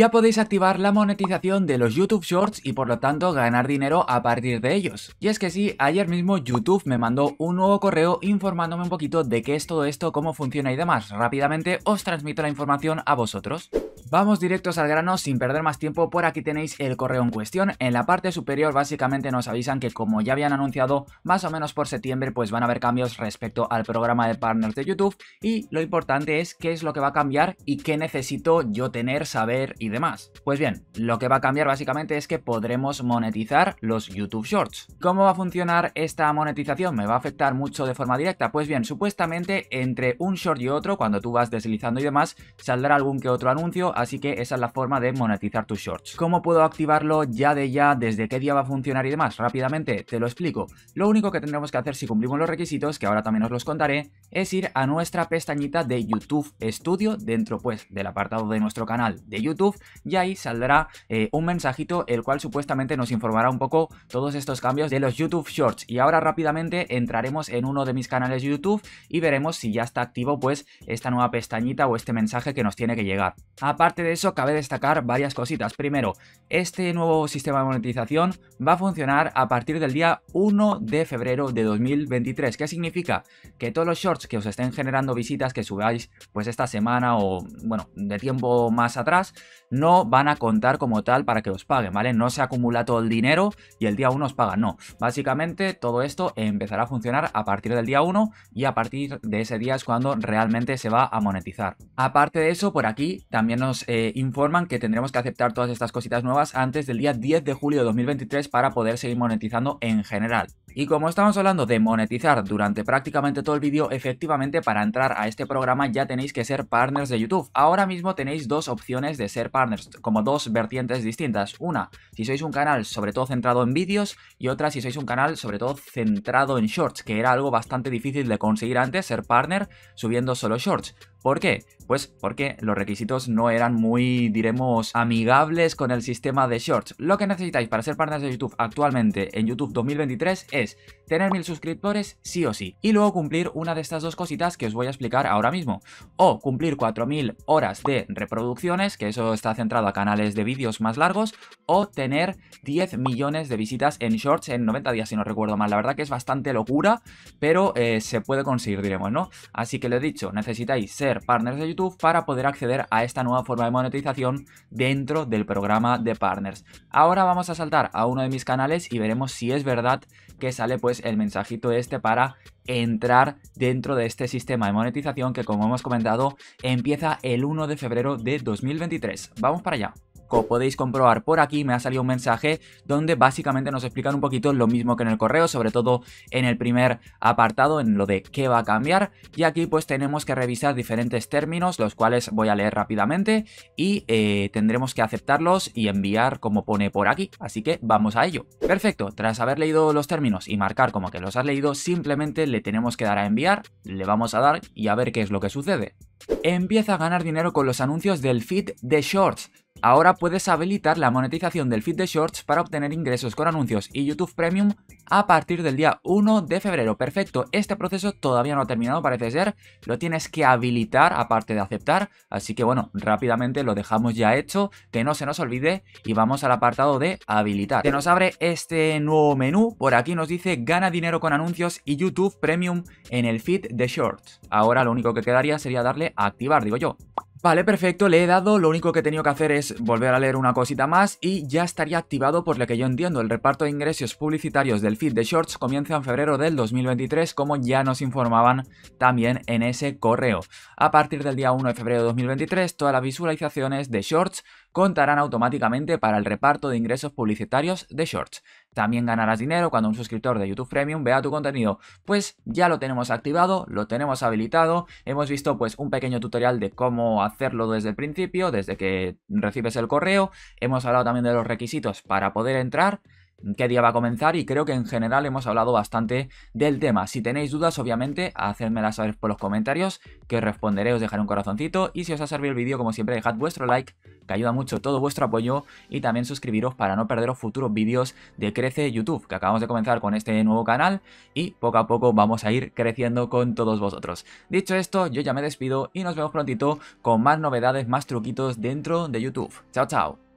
ya podéis activar la monetización de los YouTube Shorts y por lo tanto ganar dinero a partir de ellos. Y es que sí, ayer mismo YouTube me mandó un nuevo correo informándome un poquito de qué es todo esto, cómo funciona y demás. Rápidamente os transmito la información a vosotros. Vamos directos al grano sin perder más tiempo, por aquí tenéis el correo en cuestión. En la parte superior básicamente nos avisan que como ya habían anunciado, más o menos por septiembre pues van a haber cambios respecto al programa de partners de YouTube y lo importante es qué es lo que va a cambiar y qué necesito yo tener, saber y demás. Pues bien, lo que va a cambiar básicamente es que podremos monetizar los YouTube Shorts. ¿Cómo va a funcionar esta monetización? ¿Me va a afectar mucho de forma directa? Pues bien, supuestamente entre un short y otro, cuando tú vas deslizando y demás, saldrá algún que otro anuncio, así que esa es la forma de monetizar tus shorts. ¿Cómo puedo activarlo ya de ya, desde qué día va a funcionar y demás? Rápidamente, te lo explico. Lo único que tendremos que hacer si cumplimos los requisitos, que ahora también os los contaré, es ir a nuestra pestañita de YouTube Studio, dentro pues del apartado de nuestro canal de YouTube, y ahí saldrá eh, un mensajito el cual supuestamente nos informará un poco todos estos cambios de los YouTube Shorts. Y ahora rápidamente entraremos en uno de mis canales YouTube y veremos si ya está activo pues esta nueva pestañita o este mensaje que nos tiene que llegar. Aparte de eso, cabe destacar varias cositas. Primero, este nuevo sistema de monetización va a funcionar a partir del día 1 de febrero de 2023. ¿Qué significa? Que todos los shorts que os estén generando visitas que subáis pues esta semana o, bueno, de tiempo más atrás, no van a contar como tal para que os paguen, ¿vale? No se acumula todo el dinero y el día 1 os pagan, no. Básicamente, todo esto empezará a funcionar a partir del día 1 y a partir de ese día es cuando realmente se va a monetizar. Aparte de eso, por aquí también nos eh, informan que tendremos que aceptar todas estas cositas nuevas antes del día 10 de julio de 2023 para poder seguir monetizando en general. Y como estamos hablando de monetizar durante prácticamente todo el vídeo, efectivamente para entrar a este programa ya tenéis que ser partners de YouTube. Ahora mismo tenéis dos opciones de ser partners, como dos vertientes distintas. Una, si sois un canal sobre todo centrado en vídeos y otra si sois un canal sobre todo centrado en shorts, que era algo bastante difícil de conseguir antes, ser partner subiendo solo shorts. ¿Por qué? Pues porque los requisitos no eran muy, diremos, amigables con el sistema de shorts. Lo que necesitáis para ser partners de YouTube actualmente en YouTube 2023 es tener mil suscriptores sí o sí y luego cumplir una de estas dos cositas que os voy a explicar ahora mismo o cumplir 4000 horas de reproducciones que eso está centrado a canales de vídeos más largos o tener 10 millones de visitas en shorts en 90 días, si no recuerdo mal. La verdad que es bastante locura, pero eh, se puede conseguir, diremos, ¿no? Así que lo he dicho, necesitáis ser partners de YouTube para poder acceder a esta nueva forma de monetización dentro del programa de partners. Ahora vamos a saltar a uno de mis canales y veremos si es verdad que sale pues el mensajito este para entrar dentro de este sistema de monetización que como hemos comentado empieza el 1 de febrero de 2023. Vamos para allá podéis comprobar por aquí, me ha salido un mensaje donde básicamente nos explican un poquito lo mismo que en el correo, sobre todo en el primer apartado, en lo de qué va a cambiar. Y aquí pues tenemos que revisar diferentes términos, los cuales voy a leer rápidamente y eh, tendremos que aceptarlos y enviar como pone por aquí. Así que vamos a ello. Perfecto, tras haber leído los términos y marcar como que los has leído, simplemente le tenemos que dar a enviar, le vamos a dar y a ver qué es lo que sucede. Empieza a ganar dinero con los anuncios del feed de Shorts. Ahora puedes habilitar la monetización del feed de Shorts para obtener ingresos con anuncios y YouTube Premium a partir del día 1 de febrero. Perfecto, este proceso todavía no ha terminado parece ser, lo tienes que habilitar aparte de aceptar, así que bueno, rápidamente lo dejamos ya hecho, que no se nos olvide y vamos al apartado de habilitar. Se nos abre este nuevo menú, por aquí nos dice gana dinero con anuncios y YouTube Premium en el feed de Shorts. Ahora lo único que quedaría sería darle a activar, digo yo. Vale, perfecto, le he dado, lo único que he tenido que hacer es volver a leer una cosita más y ya estaría activado por lo que yo entiendo. El reparto de ingresos publicitarios del feed de Shorts comienza en febrero del 2023, como ya nos informaban también en ese correo. A partir del día 1 de febrero de 2023, todas las visualizaciones de Shorts contarán automáticamente para el reparto de ingresos publicitarios de Shorts. También ganarás dinero cuando un suscriptor de YouTube Premium vea tu contenido. Pues ya lo tenemos activado, lo tenemos habilitado. Hemos visto pues un pequeño tutorial de cómo hacerlo desde el principio, desde que recibes el correo. Hemos hablado también de los requisitos para poder entrar qué día va a comenzar y creo que en general hemos hablado bastante del tema. Si tenéis dudas, obviamente, hacedmelas saber por los comentarios que responderé, os dejaré un corazoncito y si os ha servido el vídeo, como siempre, dejad vuestro like, que ayuda mucho todo vuestro apoyo y también suscribiros para no perderos futuros vídeos de Crece YouTube, que acabamos de comenzar con este nuevo canal y poco a poco vamos a ir creciendo con todos vosotros. Dicho esto, yo ya me despido y nos vemos prontito con más novedades, más truquitos dentro de YouTube. Chao, chao.